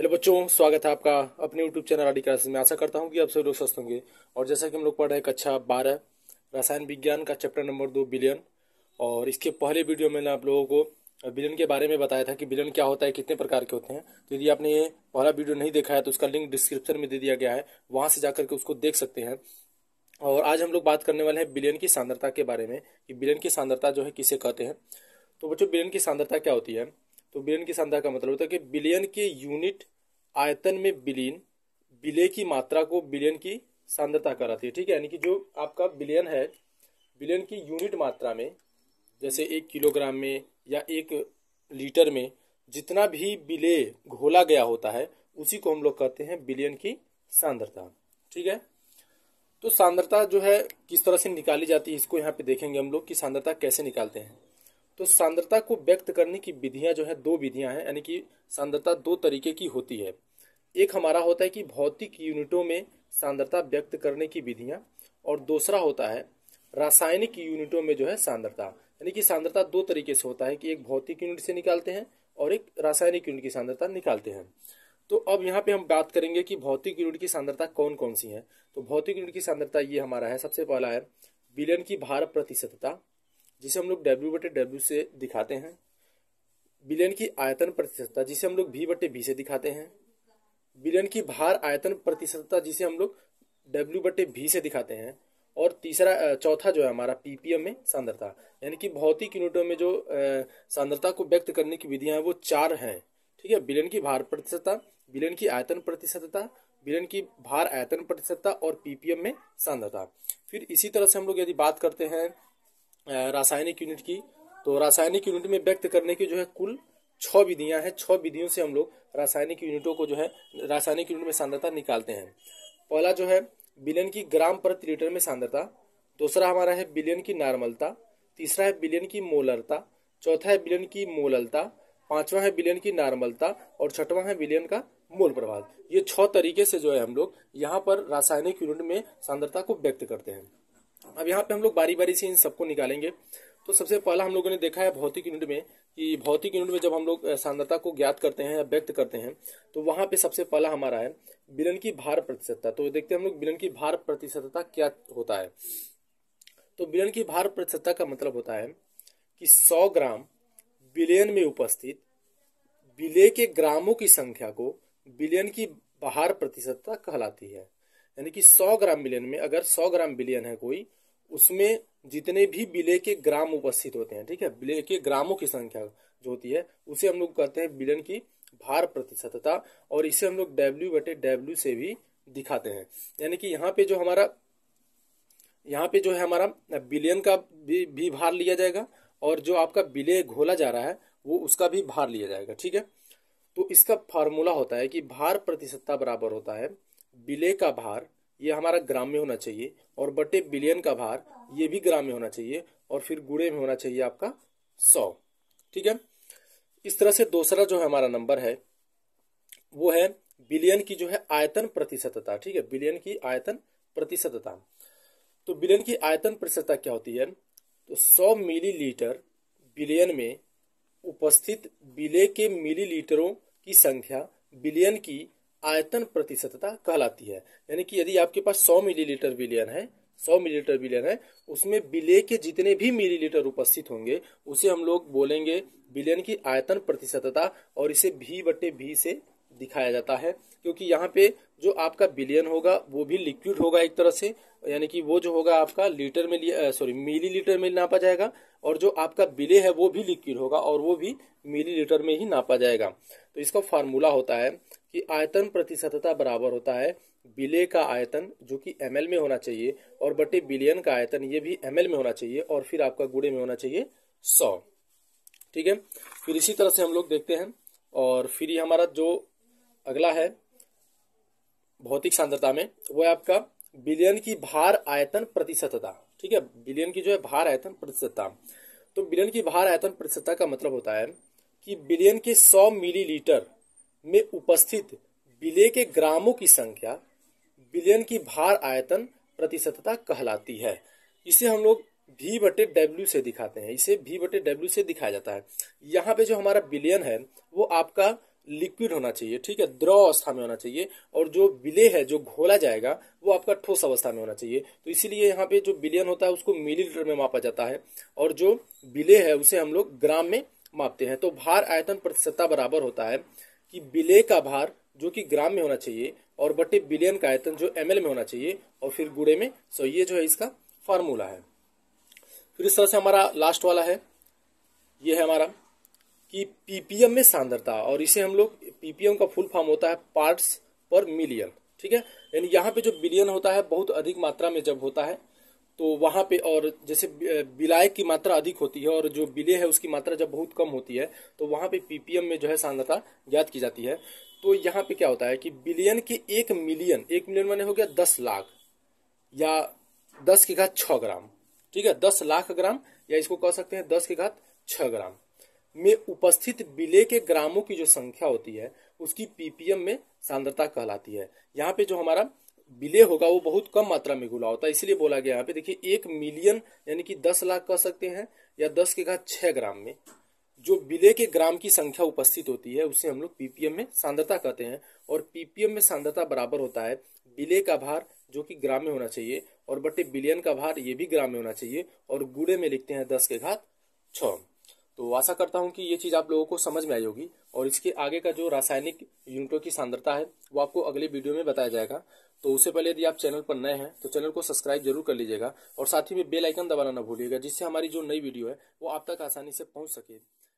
hello बच्चों स्वागत है आपका अपने यूट्यूब चैनल आडी क्लासेस में आशा करता हूं कि आप सभी लोग स्वस्थ होंगे और जैसा कि हम लोग पढ़ रहे हैं कक्षा बारह रसायन विज्ञान का चैप्टर नंबर दो बिलियन और इसके पहले वीडियो में मैंने आप लोगों को बिलियन के बारे में बताया था कि बिलियन क्या होता है कितने प्रकार के होते हैं तो यदि आपने ये पहला वीडियो नहीं देखा है तो उसका लिंक डिस्क्रिप्शन में दे दिया गया है वहाँ से जाकर के उसको देख सकते हैं और आज हम लोग बात करने वाले हैं बिलियन की सांद्रता के बारे में कि बिलियन की सांद्रता जो है किसे कहते हैं तो बच्चों बिलियन की सांद्रता क्या होती है तो बिलियन की सांद्रता का मतलब होता है कि बिलियन के यूनिट आयतन में बिलियन बिले की मात्रा को बिलियन की सांद्रता कराती है ठीक है यानी कि जो आपका बिलियन है बिलियन की यूनिट मात्रा में जैसे एक किलोग्राम में या एक लीटर में जितना भी बिले घोला गया होता है उसी को हम लोग कहते हैं बिलियन की सांद्रता ठीक है तो सांद्रता जो है किस तरह से निकाली जाती है इसको यहाँ पे देखेंगे हम लोग कि सांद्रता कैसे निकालते हैं तो सांद्रता को व्यक्त करने की विधियां जो है दो विधियां हैं यानी कि सांद्रता दो तरीके की होती है एक हमारा होता है कि भौतिक यूनिटों में सांद्रता व्यक्त करने की विधियां और दूसरा होता है रासायनिक यूनिटों में जो है सांद्रता यानी कि सांद्रता दो तरीके से होता है कि एक भौतिक यूनिट से निकालते हैं और एक रासायनिक यूनिट की सांद्रता निकालते हैं तो अब यहाँ पे हम बात करेंगे कि भौतिक यूनिट की सांद्रता कौन कौन सी है तो भौतिक यूनिट की सांद्रता ये हमारा है सबसे पहला है विलयन की भार प्रतिशतता जिसे हम लोग डब्ल्यू बटे डब्ल्यू से दिखाते हैं बिलियन की आयतन प्रतिशतता जिसे हम लोग भी बटे भी से दिखाते हैं बिलियन की भार आयतन प्रतिशतता जिसे हम लोग डब्ल्यू बटे भी से दिखाते हैं और तीसरा चौथा जो है हमारा पीपीएम में सांद्रता यानी कि भौतिक यूनिटों में जो सांद्रता को व्यक्त करने की विधियां हैं वो चार हैं ठीक है बिलियन की भार प्रतिशतता बिलियन की आयतन प्रतिशतता बिलियन की भार आयतन प्रतिशतता और पीपीएम में सांद्रता फिर इसी तरह से हम लोग यदि बात करते हैं रासायनिक यूनिट की तो रासायनिक यूनिट में व्यक्त करने की जो है कुल छ विधियां हैं छ विधियों से हम लोग रासायनिक यूनिटों को जो है रासायनिक यूनिट में सांद्रता निकालते हैं पहला जो है बिलियन की ग्राम प्रति लीटर में सांद्रता दूसरा हमारा है बिलियन की नॉर्मलता तीसरा है बिलियन की मोलरता चौथा है बिलियन की मोललता पांचवा है बिलियन की नॉर्मलता और छठवां है बिलियन का मोल प्रभाव ये छह तरीके से जो है हम लोग यहाँ पर रासायनिक यूनिट में सांद्रता को व्यक्त करते हैं अब यहाँ पे हम लोग बारी बारी से इन सबको निकालेंगे तो सबसे पहला हम लोगों ने देखा है भौतिक यूनिट में कि भौतिक यूनिट में जब हम लोग सांद्रता को ज्ञात करते हैं या व्यक्त करते हैं तो वहां पे सबसे पहला हमारा है बिलन की भार प्रतिशतता तो देखते हैं हम लोग बिलन की भार प्रतिशतता क्या होता है तो बिलन की भार प्रतिशतता का मतलब होता है कि सौ ग्राम बिलियन में उपस्थित बिले के ग्रामों की संख्या को बिलियन की भार प्रतिशतता कहलाती है यानी कि 100 ग्राम बिलियन में अगर 100 ग्राम बिलियन है कोई उसमें जितने भी विलय के ग्राम उपस्थित होते हैं ठीक है विलय के ग्रामों की संख्या जो होती है उसे हम लोग कहते हैं विलयन की भार प्रतिशतता और इसे हम लोग डब्ल्यू बटे डब्ल्यू से भी दिखाते हैं यानी कि यहाँ पे जो हमारा यहाँ पे जो है हमारा बिलियन का भी, भी भार लिया जाएगा और जो आपका विलय घोला जा रहा है वो उसका भी भार लिया जाएगा ठीक है तो इसका फार्मूला होता है कि भार प्रतिशतता बराबर होता है विलय का भार ये हमारा ग्राम में होना चाहिए और बटे बिलियन का भार ये भी ग्राम में होना चाहिए और फिर गुड़े में होना चाहिए आपका सौ ठीक है इस तरह से दूसरा जो है हमारा नंबर है वो है बिलियन की जो है आयतन प्रतिशतता ठीक है बिलियन की आयतन प्रतिशतता तो बिलियन की आयतन प्रतिशतता क्या होती है तो 100 मिलीलीटर बिलियन में उपस्थित बिले के मिलीलीटरों की संख्या बिलियन की आयतन प्रतिशतता कहलाती है यानी कि यदि आपके पास 100 मिलीलीटर विलियन है 100 मिलीलीटर विलियन है उसमें विलय के जितने भी मिलीलीटर उपस्थित होंगे उसे हम लोग बोलेंगे विलियन की आयतन प्रतिशतता और इसे भी बटे भी से दिखाया जाता है क्योंकि यहाँ पे जो आपका बिलियन होगा वो भी लिक्विड होगा एक तरह से यानी कि वो जो होगा आपका लीटर में सॉरी मिली लीटर में नापा जाएगा और जो आपका बिले है वो भी लिक्विड होगा और वो भी मिली लीटर में ही नापा जाएगा तो इसका फार्मूला होता है कि आयतन प्रतिशतता बराबर होता है बिले का आयतन जो कि एम में होना चाहिए और बटे बिलियन का आयतन ये भी एम में होना चाहिए और फिर आपका गुड़े में होना चाहिए सौ ठीक है फिर इसी तरह से हम लोग देखते हैं और फिर ये हमारा जो अगला है भौतिक सांद्रता में वो है आपका बिलियन की भार आयतन प्रतिशतता ठीक है बिलियन की जो है भार आयतन प्रतिशतता तो बिलियन की भार आयतन प्रतिशतता का मतलब होता है कि बिलियन के 100 मिलीलीटर में उपस्थित विलय के ग्रामों की संख्या बिलियन की भार आयतन प्रतिशतता कहलाती है इसे हम लोग भी बटे डब्ल्यू से दिखाते हैं इसे भी बटे डब्ल्यू से दिखाया जाता है यहाँ पे जो हमारा बिलियन है वो आपका लिक्विड होना चाहिए ठीक है द्रव अवस्था में होना चाहिए और जो बिले है जो घोला जाएगा वो आपका ठोस अवस्था में होना चाहिए तो इसीलिए यहाँ पे जो बिलियन होता है उसको मिलीलीटर में मापा जाता है और जो बिले है उसे हम लोग ग्राम में मापते हैं तो भार आयतन प्रतिशतता बराबर होता है कि बिले का भार जो कि ग्राम में होना चाहिए और बटे बिलियन का आयतन जो एम में होना चाहिए और फिर गुड़े में सो ये जो है इसका फार्मूला है फिर इस तरह से हमारा लास्ट वाला है ये है हमारा कि पीपीएम में सांद्रता और इसे हम लोग पीपीएम का फुल फॉर्म होता है पार्ट्स पर मिलियन ठीक है यानी यहाँ पे जो बिलियन होता है बहुत अधिक मात्रा में जब होता है तो वहाँ पे और जैसे बिलाय की मात्रा अधिक होती है और जो बिले है उसकी मात्रा जब बहुत कम होती है तो वहाँ पे पीपीएम में जो है सांद्रता ज्ञात की जाती है तो यहाँ पे क्या होता है कि बिलियन के एक मिलियन एक मिलियन मैंने हो गया दस लाख या दस के घात छ ग्राम ठीक है दस लाख ग्राम या इसको कह सकते हैं दस के घात छ ग्राम में उपस्थित बिले के ग्रामों की जो संख्या होती है उसकी पीपीएम में सांद्रता कहलाती है यहाँ पे जो हमारा विलय होगा वो बहुत कम मात्रा में घुला होता है इसलिए बोला गया यहाँ पे देखिए एक मिलियन यानी कि दस लाख कह सकते हैं या दस के घात छह ग्राम में जो विलय के ग्राम की संख्या उपस्थित होती है उसे हम लोग पीपीएम में सांद्रता कहते हैं और पीपीएम में सांद्रता बराबर होता है विलय का भार जो कि ग्राम में होना चाहिए और बटे बिलियन का भार ये भी ग्राम में होना चाहिए और गुड़े में लिखते हैं दस के घात छ तो आशा करता हूँ कि ये चीज़ आप लोगों को समझ में आई होगी और इसके आगे का जो रासायनिक यूनिटों की सांद्रता है वो आपको अगले वीडियो में बताया जाएगा तो उससे पहले यदि आप चैनल पर नए हैं तो चैनल को सब्सक्राइब जरूर कर लीजिएगा और साथ ही में बेल आइकन दबाना ना भूलिएगा जिससे हमारी जो नई वीडियो है वो आप तक आसानी से पहुंच सके